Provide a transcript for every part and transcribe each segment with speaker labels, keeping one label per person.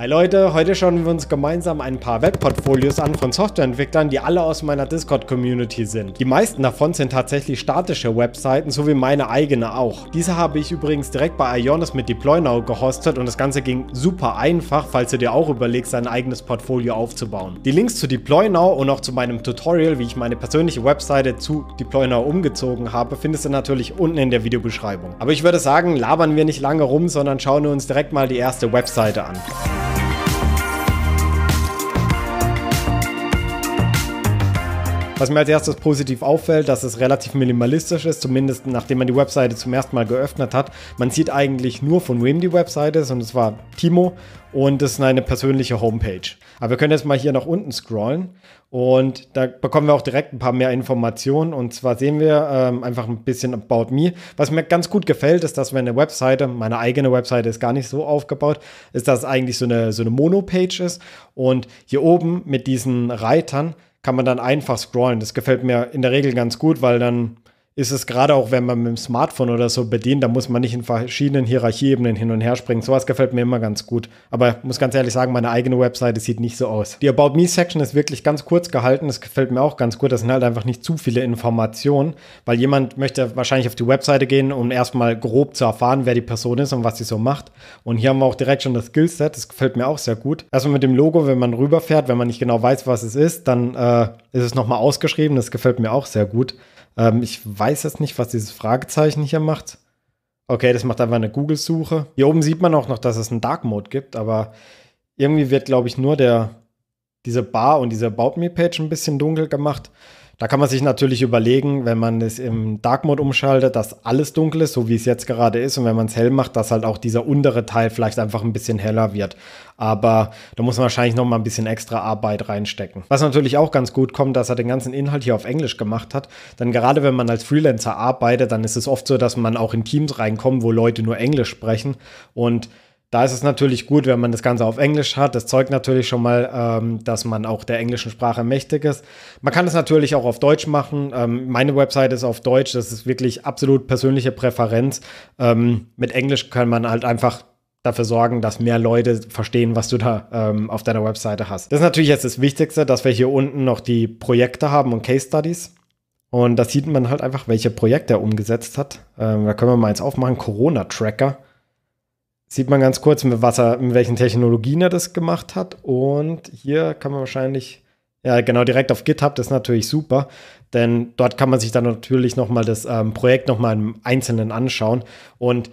Speaker 1: Hi Leute, heute schauen wir uns gemeinsam ein paar Webportfolios an von Softwareentwicklern, die alle aus meiner Discord-Community sind. Die meisten davon sind tatsächlich statische Webseiten, so wie meine eigene auch. Diese habe ich übrigens direkt bei Ionis mit DeployNow gehostet und das Ganze ging super einfach, falls du dir auch überlegst, dein eigenes Portfolio aufzubauen. Die Links zu DeployNow und auch zu meinem Tutorial, wie ich meine persönliche Webseite zu DeployNow umgezogen habe, findest du natürlich unten in der Videobeschreibung. Aber ich würde sagen, labern wir nicht lange rum, sondern schauen wir uns direkt mal die erste Webseite an. Was mir als erstes positiv auffällt, dass es relativ minimalistisch ist, zumindest nachdem man die Webseite zum ersten Mal geöffnet hat. Man sieht eigentlich nur, von wem die Webseite ist und es war Timo und es ist eine persönliche Homepage. Aber wir können jetzt mal hier nach unten scrollen und da bekommen wir auch direkt ein paar mehr Informationen. Und zwar sehen wir ähm, einfach ein bisschen About Me. Was mir ganz gut gefällt, ist, dass wir eine Webseite, meine eigene Webseite ist gar nicht so aufgebaut, ist, dass es eigentlich so eine, so eine Mono-Page ist. Und hier oben mit diesen Reitern kann man dann einfach scrollen. Das gefällt mir in der Regel ganz gut, weil dann ist es gerade auch, wenn man mit dem Smartphone oder so bedient, da muss man nicht in verschiedenen Hierarchieebenen hin und her springen. Sowas gefällt mir immer ganz gut. Aber ich muss ganz ehrlich sagen, meine eigene Webseite sieht nicht so aus. Die About Me Section ist wirklich ganz kurz gehalten. Das gefällt mir auch ganz gut. Das sind halt einfach nicht zu viele Informationen, weil jemand möchte wahrscheinlich auf die Webseite gehen, um erstmal grob zu erfahren, wer die Person ist und was sie so macht. Und hier haben wir auch direkt schon das Skillset. Das gefällt mir auch sehr gut. Erstmal mit dem Logo, wenn man rüberfährt, wenn man nicht genau weiß, was es ist, dann äh, ist es nochmal ausgeschrieben. Das gefällt mir auch sehr gut. Ähm, ich weiß jetzt nicht, was dieses Fragezeichen hier macht. Okay, das macht einfach eine Google-Suche. Hier oben sieht man auch noch, dass es einen Dark Mode gibt, aber irgendwie wird, glaube ich, nur der, diese Bar und diese About Me-Page ein bisschen dunkel gemacht. Da kann man sich natürlich überlegen, wenn man es im Dark Mode umschaltet, dass alles dunkel ist, so wie es jetzt gerade ist. Und wenn man es hell macht, dass halt auch dieser untere Teil vielleicht einfach ein bisschen heller wird. Aber da muss man wahrscheinlich noch mal ein bisschen extra Arbeit reinstecken. Was natürlich auch ganz gut kommt, dass er den ganzen Inhalt hier auf Englisch gemacht hat. Denn gerade wenn man als Freelancer arbeitet, dann ist es oft so, dass man auch in Teams reinkommt, wo Leute nur Englisch sprechen. Und da ist es natürlich gut, wenn man das Ganze auf Englisch hat. Das zeugt natürlich schon mal, ähm, dass man auch der englischen Sprache mächtig ist. Man kann es natürlich auch auf Deutsch machen. Ähm, meine Website ist auf Deutsch. Das ist wirklich absolut persönliche Präferenz. Ähm, mit Englisch kann man halt einfach dafür sorgen, dass mehr Leute verstehen, was du da ähm, auf deiner Webseite hast. Das ist natürlich jetzt das Wichtigste, dass wir hier unten noch die Projekte haben und Case Studies. Und da sieht man halt einfach, welche Projekte er umgesetzt hat. Ähm, da können wir mal jetzt aufmachen. Corona-Tracker sieht man ganz kurz, mit, was er, mit welchen Technologien er das gemacht hat. Und hier kann man wahrscheinlich, ja genau, direkt auf GitHub, das ist natürlich super, denn dort kann man sich dann natürlich nochmal das ähm, Projekt nochmal im Einzelnen anschauen. Und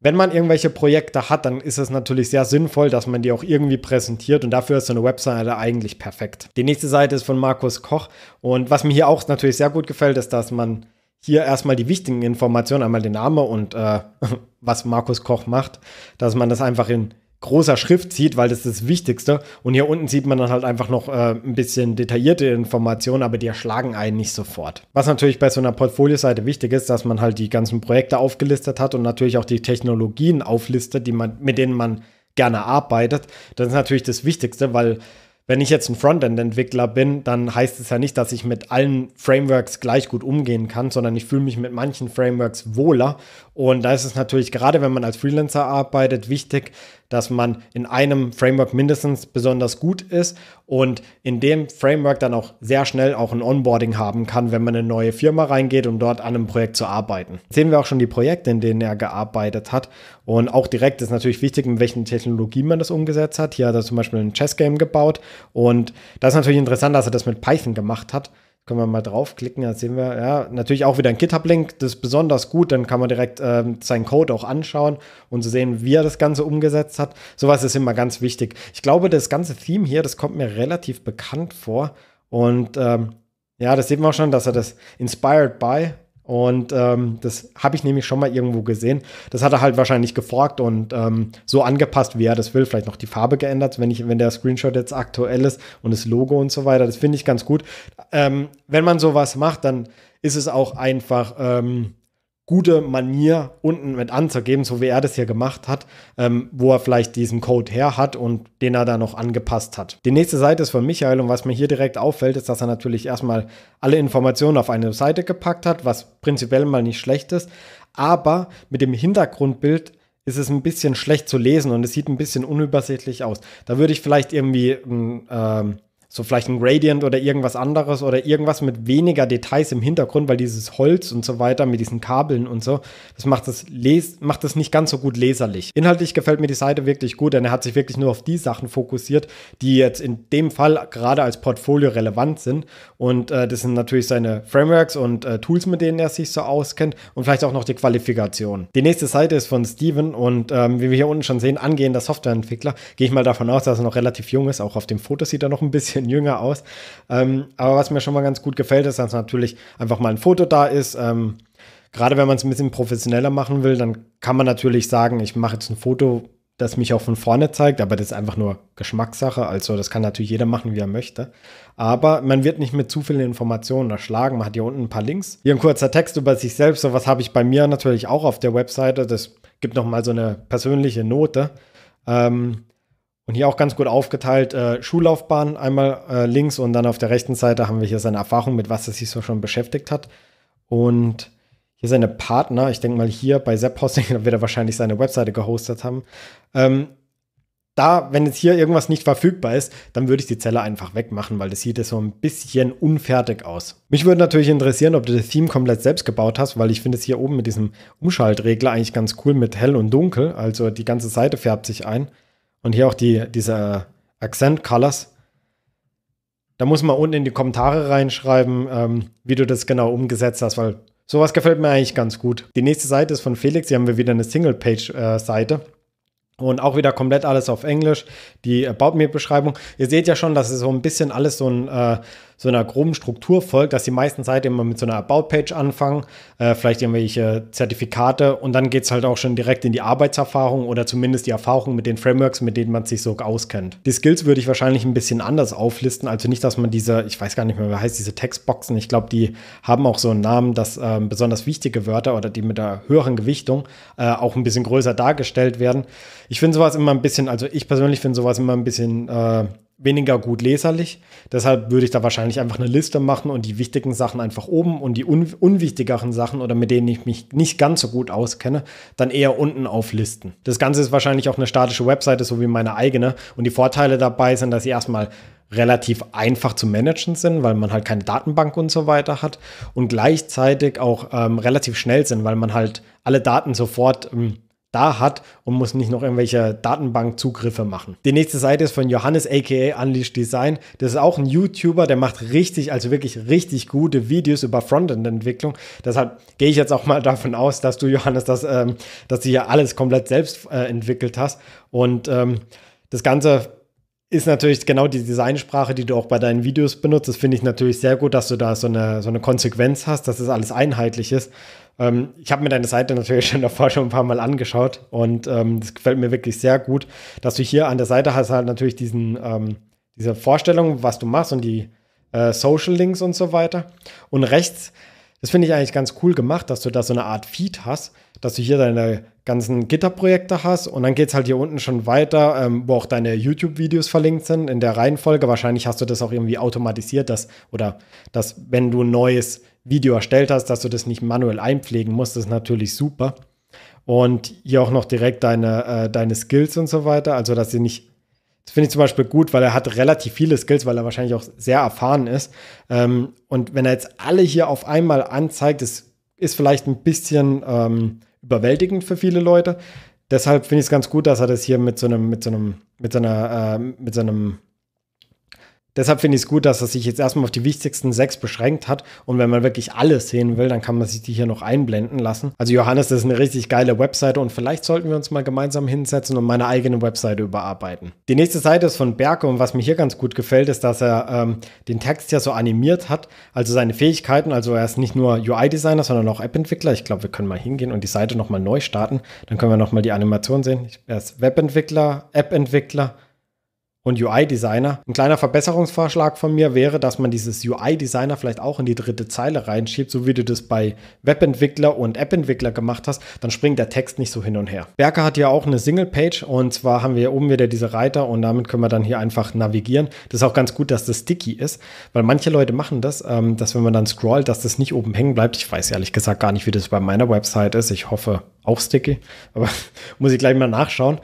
Speaker 1: wenn man irgendwelche Projekte hat, dann ist es natürlich sehr sinnvoll, dass man die auch irgendwie präsentiert und dafür ist so eine Webseite eigentlich perfekt. Die nächste Seite ist von Markus Koch und was mir hier auch natürlich sehr gut gefällt, ist, dass man hier erstmal die wichtigen Informationen, einmal den Namen und äh, was Markus Koch macht, dass man das einfach in großer Schrift sieht, weil das ist das Wichtigste. Und hier unten sieht man dann halt einfach noch äh, ein bisschen detaillierte Informationen, aber die erschlagen einen nicht sofort. Was natürlich bei so einer Portfolioseite wichtig ist, dass man halt die ganzen Projekte aufgelistet hat und natürlich auch die Technologien auflistet, die man, mit denen man gerne arbeitet. Das ist natürlich das Wichtigste, weil wenn ich jetzt ein Frontend-Entwickler bin, dann heißt es ja nicht, dass ich mit allen Frameworks gleich gut umgehen kann, sondern ich fühle mich mit manchen Frameworks wohler. Und da ist es natürlich, gerade wenn man als Freelancer arbeitet, wichtig, dass man in einem Framework mindestens besonders gut ist und in dem Framework dann auch sehr schnell auch ein Onboarding haben kann, wenn man in eine neue Firma reingeht, um dort an einem Projekt zu arbeiten. Jetzt sehen wir auch schon die Projekte, in denen er gearbeitet hat und auch direkt ist natürlich wichtig, mit welchen Technologien man das umgesetzt hat. Hier hat er zum Beispiel ein Chess-Game gebaut und das ist natürlich interessant, dass er das mit Python gemacht hat können wir mal draufklicken, dann sehen wir, ja, natürlich auch wieder ein GitHub-Link, das ist besonders gut, dann kann man direkt äh, seinen Code auch anschauen und zu sehen, wie er das Ganze umgesetzt hat. Sowas ist immer ganz wichtig. Ich glaube, das ganze Theme hier, das kommt mir relativ bekannt vor und ähm, ja, das sieht man auch schon, dass er das Inspired by und ähm, das habe ich nämlich schon mal irgendwo gesehen. Das hat er halt wahrscheinlich geforkt und ähm, so angepasst, wie er das will. Vielleicht noch die Farbe geändert, wenn, ich, wenn der Screenshot jetzt aktuell ist und das Logo und so weiter. Das finde ich ganz gut. Ähm, wenn man sowas macht, dann ist es auch einfach. Ähm, gute Manier unten mit anzugeben, so wie er das hier gemacht hat, ähm, wo er vielleicht diesen Code her hat und den er da noch angepasst hat. Die nächste Seite ist von Michael und was mir hier direkt auffällt, ist, dass er natürlich erstmal alle Informationen auf eine Seite gepackt hat, was prinzipiell mal nicht schlecht ist, aber mit dem Hintergrundbild ist es ein bisschen schlecht zu lesen und es sieht ein bisschen unübersichtlich aus. Da würde ich vielleicht irgendwie mm, ähm, so vielleicht ein Gradient oder irgendwas anderes oder irgendwas mit weniger Details im Hintergrund, weil dieses Holz und so weiter mit diesen Kabeln und so, das macht das, les macht das nicht ganz so gut leserlich. Inhaltlich gefällt mir die Seite wirklich gut, denn er hat sich wirklich nur auf die Sachen fokussiert, die jetzt in dem Fall gerade als Portfolio relevant sind. Und äh, das sind natürlich seine Frameworks und äh, Tools, mit denen er sich so auskennt und vielleicht auch noch die Qualifikation. Die nächste Seite ist von Steven und ähm, wie wir hier unten schon sehen, angehender Softwareentwickler. Gehe ich mal davon aus, dass er noch relativ jung ist. Auch auf dem Foto sieht er noch ein bisschen bisschen jünger aus. Ähm, aber was mir schon mal ganz gut gefällt, ist, dass natürlich einfach mal ein Foto da ist. Ähm, gerade wenn man es ein bisschen professioneller machen will, dann kann man natürlich sagen, ich mache jetzt ein Foto, das mich auch von vorne zeigt, aber das ist einfach nur Geschmackssache. Also das kann natürlich jeder machen, wie er möchte. Aber man wird nicht mit zu vielen Informationen erschlagen. Man hat hier unten ein paar Links. Hier ein kurzer Text über sich selbst. So was habe ich bei mir natürlich auch auf der Webseite. Das gibt noch mal so eine persönliche Note. Ähm, und hier auch ganz gut aufgeteilt, äh, Schullaufbahn einmal äh, links und dann auf der rechten Seite haben wir hier seine Erfahrung, mit was er sich so schon beschäftigt hat. Und hier seine Partner, ich denke mal hier bei Sepp Hosting, wird er wahrscheinlich seine Webseite gehostet haben. Ähm, da, wenn jetzt hier irgendwas nicht verfügbar ist, dann würde ich die Zelle einfach wegmachen, weil das sieht jetzt so ein bisschen unfertig aus. Mich würde natürlich interessieren, ob du das Theme komplett selbst gebaut hast, weil ich finde es hier oben mit diesem Umschaltregler eigentlich ganz cool mit hell und dunkel. Also die ganze Seite färbt sich ein. Und hier auch die, diese Accent Colors. Da muss man unten in die Kommentare reinschreiben, ähm, wie du das genau umgesetzt hast, weil sowas gefällt mir eigentlich ganz gut. Die nächste Seite ist von Felix. Hier haben wir wieder eine Single-Page-Seite. Äh, und auch wieder komplett alles auf Englisch. Die äh, About Me-Beschreibung. Ihr seht ja schon, dass es so ein bisschen alles so ein äh, so einer groben Struktur folgt, dass die meisten Seiten immer mit so einer About-Page anfangen, äh, vielleicht irgendwelche Zertifikate und dann geht es halt auch schon direkt in die Arbeitserfahrung oder zumindest die Erfahrung mit den Frameworks, mit denen man sich so auskennt. Die Skills würde ich wahrscheinlich ein bisschen anders auflisten, also nicht, dass man diese, ich weiß gar nicht mehr, wie heißt diese Textboxen, ich glaube, die haben auch so einen Namen, dass äh, besonders wichtige Wörter oder die mit der höheren Gewichtung äh, auch ein bisschen größer dargestellt werden. Ich finde sowas immer ein bisschen, also ich persönlich finde sowas immer ein bisschen Äh, weniger gut leserlich. Deshalb würde ich da wahrscheinlich einfach eine Liste machen und die wichtigen Sachen einfach oben und die un unwichtigeren Sachen oder mit denen ich mich nicht ganz so gut auskenne, dann eher unten auflisten. Das Ganze ist wahrscheinlich auch eine statische Webseite, so wie meine eigene. Und die Vorteile dabei sind, dass sie erstmal relativ einfach zu managen sind, weil man halt keine Datenbank und so weiter hat und gleichzeitig auch ähm, relativ schnell sind, weil man halt alle Daten sofort ähm, da hat und muss nicht noch irgendwelche Datenbankzugriffe machen. Die nächste Seite ist von Johannes aka Unleashed Design. Das ist auch ein YouTuber, der macht richtig, also wirklich richtig gute Videos über Frontend-Entwicklung. Deshalb gehe ich jetzt auch mal davon aus, dass du, Johannes, das, ähm, dass du hier alles komplett selbst äh, entwickelt hast. Und ähm, das Ganze ist natürlich genau die Designsprache, die du auch bei deinen Videos benutzt. Das finde ich natürlich sehr gut, dass du da so eine, so eine Konsequenz hast, dass das alles einheitlich ist. Ähm, ich habe mir deine Seite natürlich schon davor schon ein paar Mal angeschaut und ähm, das gefällt mir wirklich sehr gut, dass du hier an der Seite hast halt natürlich diesen, ähm, diese Vorstellung, was du machst und die äh, Social Links und so weiter. Und rechts, das finde ich eigentlich ganz cool gemacht, dass du da so eine Art Feed hast, dass du hier deine ganzen Gitterprojekte hast und dann geht es halt hier unten schon weiter, ähm, wo auch deine YouTube-Videos verlinkt sind in der Reihenfolge. Wahrscheinlich hast du das auch irgendwie automatisiert, dass, oder dass, wenn du ein neues Video erstellt hast, dass du das nicht manuell einpflegen musst, ist natürlich super. Und hier auch noch direkt deine, äh, deine Skills und so weiter, also dass sie nicht das finde ich zum Beispiel gut, weil er hat relativ viele Skills, weil er wahrscheinlich auch sehr erfahren ist. Ähm, und wenn er jetzt alle hier auf einmal anzeigt, das ist vielleicht ein bisschen ähm, überwältigend für viele Leute. Deshalb finde ich es ganz gut, dass er das hier mit so einem, mit so einem, mit seiner, äh, mit einem Deshalb finde ich es gut, dass er sich jetzt erstmal auf die wichtigsten sechs beschränkt hat. Und wenn man wirklich alles sehen will, dann kann man sich die hier noch einblenden lassen. Also Johannes, das ist eine richtig geile Webseite und vielleicht sollten wir uns mal gemeinsam hinsetzen und meine eigene Webseite überarbeiten. Die nächste Seite ist von Berke und was mir hier ganz gut gefällt, ist, dass er ähm, den Text ja so animiert hat. Also seine Fähigkeiten, also er ist nicht nur UI-Designer, sondern auch App-Entwickler. Ich glaube, wir können mal hingehen und die Seite nochmal neu starten. Dann können wir nochmal die Animation sehen. Er ist Web-Entwickler, app entwickler und UI-Designer. Ein kleiner Verbesserungsvorschlag von mir wäre, dass man dieses UI-Designer vielleicht auch in die dritte Zeile reinschiebt, so wie du das bei Webentwickler und App-Entwickler gemacht hast, dann springt der Text nicht so hin und her. Berke hat ja auch eine Single-Page und zwar haben wir hier oben wieder diese Reiter und damit können wir dann hier einfach navigieren. Das ist auch ganz gut, dass das sticky ist, weil manche Leute machen das, ähm, dass wenn man dann scrollt, dass das nicht oben hängen bleibt. Ich weiß ehrlich gesagt gar nicht, wie das bei meiner Website ist. Ich hoffe auch sticky, aber muss ich gleich mal nachschauen.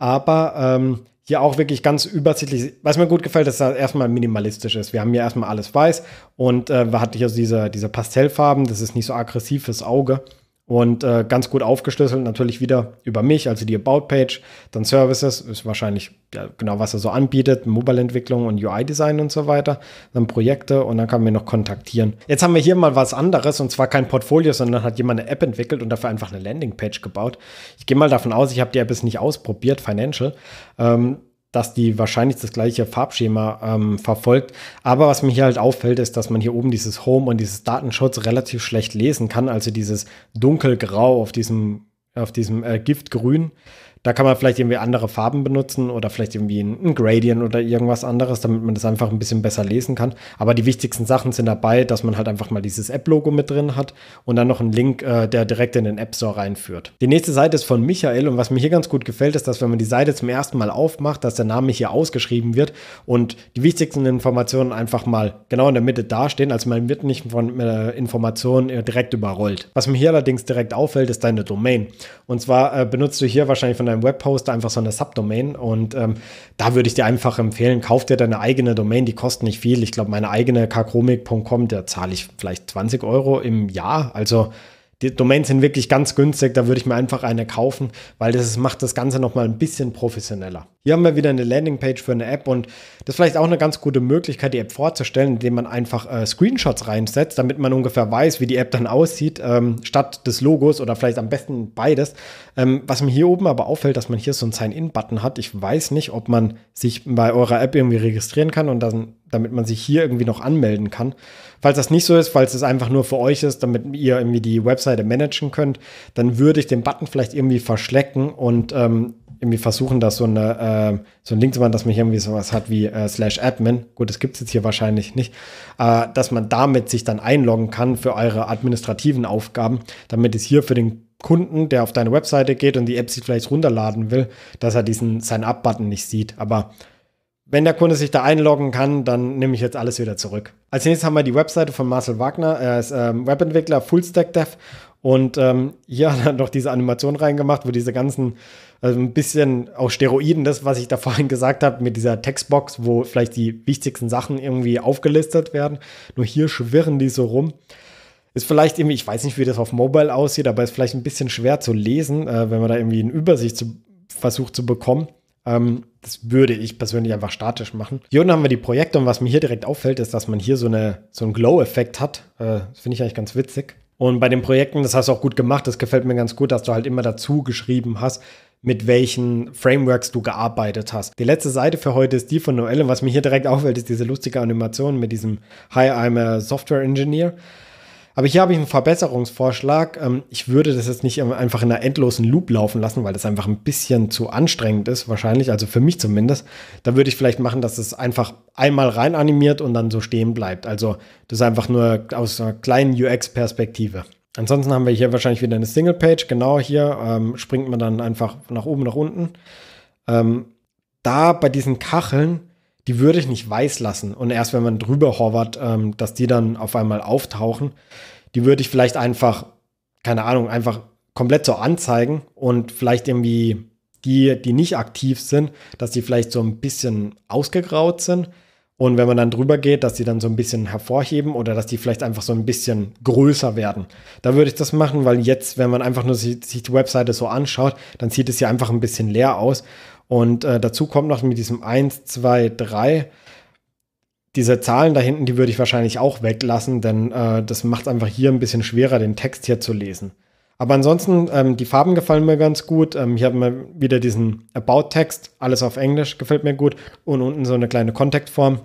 Speaker 1: Aber ähm, hier auch wirklich ganz übersichtlich. Was mir gut gefällt, dass das erstmal minimalistisch ist. Wir haben hier erstmal alles weiß und äh, wir hatten hier so diese, diese Pastellfarben. Das ist nicht so aggressiv fürs Auge und äh, ganz gut aufgeschlüsselt natürlich wieder über mich, also die About-Page, dann Services, ist wahrscheinlich ja, genau, was er so anbietet, Mobile-Entwicklung und UI-Design und so weiter, dann Projekte und dann kann man noch kontaktieren. Jetzt haben wir hier mal was anderes und zwar kein Portfolio, sondern hat jemand eine App entwickelt und dafür einfach eine Landing-Page gebaut. Ich gehe mal davon aus, ich habe die App jetzt nicht ausprobiert, Financial. Ähm, dass die wahrscheinlich das gleiche Farbschema ähm, verfolgt. Aber was mir hier halt auffällt, ist, dass man hier oben dieses Home und dieses Datenschutz relativ schlecht lesen kann. Also dieses dunkelgrau auf diesem auf diesem äh, Giftgrün. Da kann man vielleicht irgendwie andere Farben benutzen oder vielleicht irgendwie ein Gradient oder irgendwas anderes, damit man das einfach ein bisschen besser lesen kann. Aber die wichtigsten Sachen sind dabei, dass man halt einfach mal dieses App-Logo mit drin hat und dann noch einen Link, äh, der direkt in den App Store reinführt. Die nächste Seite ist von Michael und was mir hier ganz gut gefällt, ist, dass wenn man die Seite zum ersten Mal aufmacht, dass der Name hier ausgeschrieben wird und die wichtigsten Informationen einfach mal genau in der Mitte dastehen. Also man wird nicht von äh, Informationen äh, direkt überrollt. Was mir hier allerdings direkt auffällt, ist deine Domain. Und zwar äh, benutzt du hier wahrscheinlich von deinem Webhoster einfach so eine Subdomain. Und ähm, da würde ich dir einfach empfehlen, kauf dir deine eigene Domain, die kostet nicht viel. Ich glaube, meine eigene kakromik.com, der zahle ich vielleicht 20 Euro im Jahr. Also die Domains sind wirklich ganz günstig, da würde ich mir einfach eine kaufen, weil das macht das Ganze nochmal ein bisschen professioneller. Hier haben wir wieder eine Landingpage für eine App und das ist vielleicht auch eine ganz gute Möglichkeit, die App vorzustellen, indem man einfach äh, Screenshots reinsetzt, damit man ungefähr weiß, wie die App dann aussieht, ähm, statt des Logos oder vielleicht am besten beides. Ähm, was mir hier oben aber auffällt, dass man hier so einen Sign-In-Button hat. Ich weiß nicht, ob man sich bei eurer App irgendwie registrieren kann und dann damit man sich hier irgendwie noch anmelden kann. Falls das nicht so ist, falls es einfach nur für euch ist, damit ihr irgendwie die Webseite managen könnt, dann würde ich den Button vielleicht irgendwie verschlecken und ähm, irgendwie versuchen, dass so, eine, äh, so ein Link zu machen, dass man hier irgendwie sowas hat wie äh, slash admin. Gut, das gibt es jetzt hier wahrscheinlich nicht. Äh, dass man damit sich dann einloggen kann für eure administrativen Aufgaben, damit es hier für den Kunden, der auf deine Webseite geht und die App sich vielleicht runterladen will, dass er diesen Sign-up-Button nicht sieht. Aber wenn der Kunde sich da einloggen kann, dann nehme ich jetzt alles wieder zurück. Als nächstes haben wir die Webseite von Marcel Wagner. Er ist ähm, Webentwickler, Fullstack dev Und ähm, hier hat er noch diese Animation reingemacht, wo diese ganzen, also ein bisschen auch Steroiden, das, was ich da vorhin gesagt habe, mit dieser Textbox, wo vielleicht die wichtigsten Sachen irgendwie aufgelistet werden. Nur hier schwirren die so rum. Ist vielleicht irgendwie, ich weiß nicht, wie das auf Mobile aussieht, aber ist vielleicht ein bisschen schwer zu lesen, äh, wenn man da irgendwie eine Übersicht zu, versucht zu bekommen. Ähm, das würde ich persönlich einfach statisch machen. Hier unten haben wir die Projekte und was mir hier direkt auffällt, ist, dass man hier so, eine, so einen Glow-Effekt hat. Äh, das finde ich eigentlich ganz witzig. Und bei den Projekten, das hast du auch gut gemacht, das gefällt mir ganz gut, dass du halt immer dazu geschrieben hast, mit welchen Frameworks du gearbeitet hast. Die letzte Seite für heute ist die von Noelle. Was mir hier direkt auffällt, ist diese lustige Animation mit diesem Hi, I'm a Software Engineer. Aber hier habe ich einen Verbesserungsvorschlag. Ähm, ich würde das jetzt nicht einfach in einer endlosen Loop laufen lassen, weil das einfach ein bisschen zu anstrengend ist, wahrscheinlich, also für mich zumindest. Da würde ich vielleicht machen, dass es einfach einmal rein animiert und dann so stehen bleibt. Also das ist einfach nur aus einer kleinen UX-Perspektive. Ansonsten haben wir hier wahrscheinlich wieder eine Single Page. Genau hier ähm, springt man dann einfach nach oben, nach unten. Ähm, da bei diesen Kacheln die würde ich nicht weiß lassen. Und erst wenn man drüber hovert, ähm, dass die dann auf einmal auftauchen, die würde ich vielleicht einfach, keine Ahnung, einfach komplett so anzeigen und vielleicht irgendwie die, die nicht aktiv sind, dass die vielleicht so ein bisschen ausgegraut sind. Und wenn man dann drüber geht, dass die dann so ein bisschen hervorheben oder dass die vielleicht einfach so ein bisschen größer werden. Da würde ich das machen, weil jetzt, wenn man einfach nur sich, sich die Webseite so anschaut, dann sieht es ja einfach ein bisschen leer aus. Und äh, dazu kommt noch mit diesem 1, 2, 3. Diese Zahlen da hinten, die würde ich wahrscheinlich auch weglassen, denn äh, das macht es einfach hier ein bisschen schwerer, den Text hier zu lesen. Aber ansonsten, ähm, die Farben gefallen mir ganz gut. Ähm, hier haben wir wieder diesen About-Text, alles auf Englisch, gefällt mir gut. Und unten so eine kleine Kontaktform.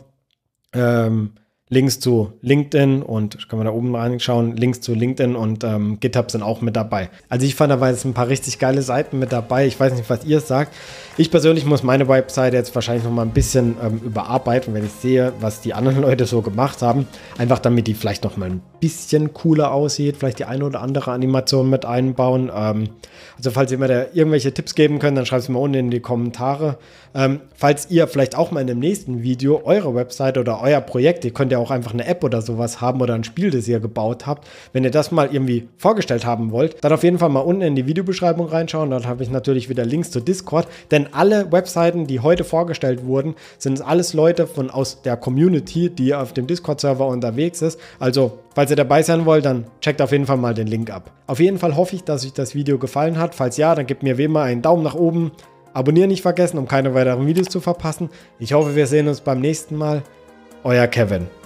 Speaker 1: Ähm, Links zu LinkedIn und kann man da oben reinschauen, Links zu LinkedIn und ähm, GitHub sind auch mit dabei. Also ich fand, da waren jetzt ein paar richtig geile Seiten mit dabei. Ich weiß nicht, was ihr sagt. Ich persönlich muss meine Webseite jetzt wahrscheinlich noch mal ein bisschen ähm, überarbeiten, wenn ich sehe, was die anderen Leute so gemacht haben. Einfach damit die vielleicht noch mal ein bisschen cooler aussieht, vielleicht die eine oder andere Animation mit einbauen. Ähm, also falls ihr mir da irgendwelche Tipps geben könnt, dann schreibt es mir unten in die Kommentare. Ähm, falls ihr vielleicht auch mal in dem nächsten Video eure Webseite oder euer Projekt, ihr könnt ja auch auch einfach eine App oder sowas haben oder ein Spiel, das ihr gebaut habt. Wenn ihr das mal irgendwie vorgestellt haben wollt, dann auf jeden Fall mal unten in die Videobeschreibung reinschauen. Dort habe ich natürlich wieder Links zu Discord, denn alle Webseiten, die heute vorgestellt wurden, sind alles Leute von aus der Community, die auf dem Discord-Server unterwegs ist. Also Falls ihr dabei sein wollt, dann checkt auf jeden Fall mal den Link ab. Auf jeden Fall hoffe ich, dass euch das Video gefallen hat. Falls ja, dann gebt mir wie immer einen Daumen nach oben. Abonnieren nicht vergessen, um keine weiteren Videos zu verpassen. Ich hoffe, wir sehen uns beim nächsten Mal. Euer Kevin.